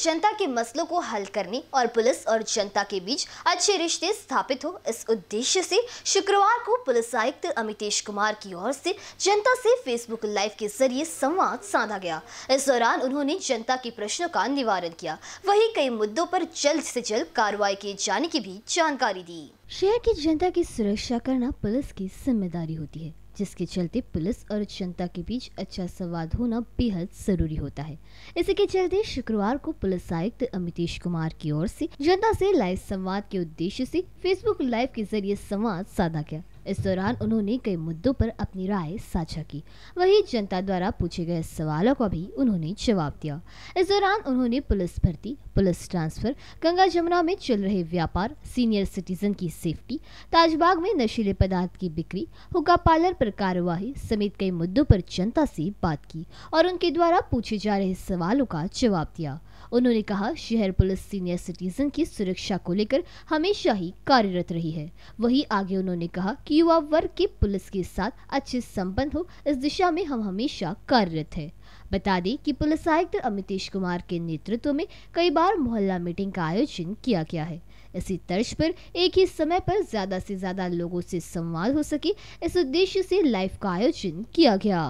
जनता के मसलों को हल करने और पुलिस और जनता के बीच अच्छे रिश्ते स्थापित हो इस उद्देश्य से शुक्रवार को पुलिस आयुक्त अमितेश कुमार की ओर से जनता से फेसबुक लाइव के जरिए संवाद साधा गया इस दौरान उन्होंने जनता के प्रश्नों का निवारण किया वही कई मुद्दों पर जल्द से जल्द कार्रवाई किए जाने की भी जानकारी दी शहर की जनता की सुरक्षा करना पुलिस की जिम्मेदारी होती है जिसके चलते पुलिस और जनता के बीच अच्छा संवाद होना बेहद जरूरी होता है इसी के चलते शुक्रवार को पुलिस आयुक्त अमितेश कुमार की ओर से जनता से लाइव संवाद के उद्देश्य से फेसबुक लाइव के जरिए संवाद साधा गया इस दौरान उन्होंने कई मुद्दों पर अपनी राय साझा की वहीं जनता द्वारा पूछे गए सवालों का भी उन्होंने जवाब दिया इस दौरान उन्होंने पुलिस भर्ती पुलिस ट्रांसफर गंगा जमुना में चल रहे व्यापार सीनियर सिटीजन की सेफ्टी ताजबाग में नशीले पदार्थ की बिक्री हुक्का पार्लर पर कार्यवाही समेत कई मुद्दों पर जनता से बात की और उनके द्वारा पूछे जा रहे सवालों का जवाब दिया उन्होंने कहा शहर पुलिस सीनियर सिटीजन की सुरक्षा को लेकर हमेशा ही कार्यरत रही है वहीं आगे उन्होंने कहा कि युवा वर्ग के पुलिस के साथ अच्छे संबंध हो इस दिशा में हम हमेशा कार्यरत है बता दें कि पुलिस आयुक्त अमितेश कुमार के नेतृत्व में कई बार मोहल्ला मीटिंग का आयोजन किया गया है इसी तर्ज पर एक ही समय पर ज्यादा से ज्यादा लोगों से संवाद हो सके इस उद्देश्य से लाइव का आयोजन किया गया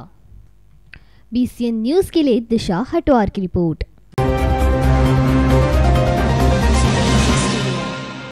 बीसीएन न्यूज के लिए दिशा हटवार की रिपोर्ट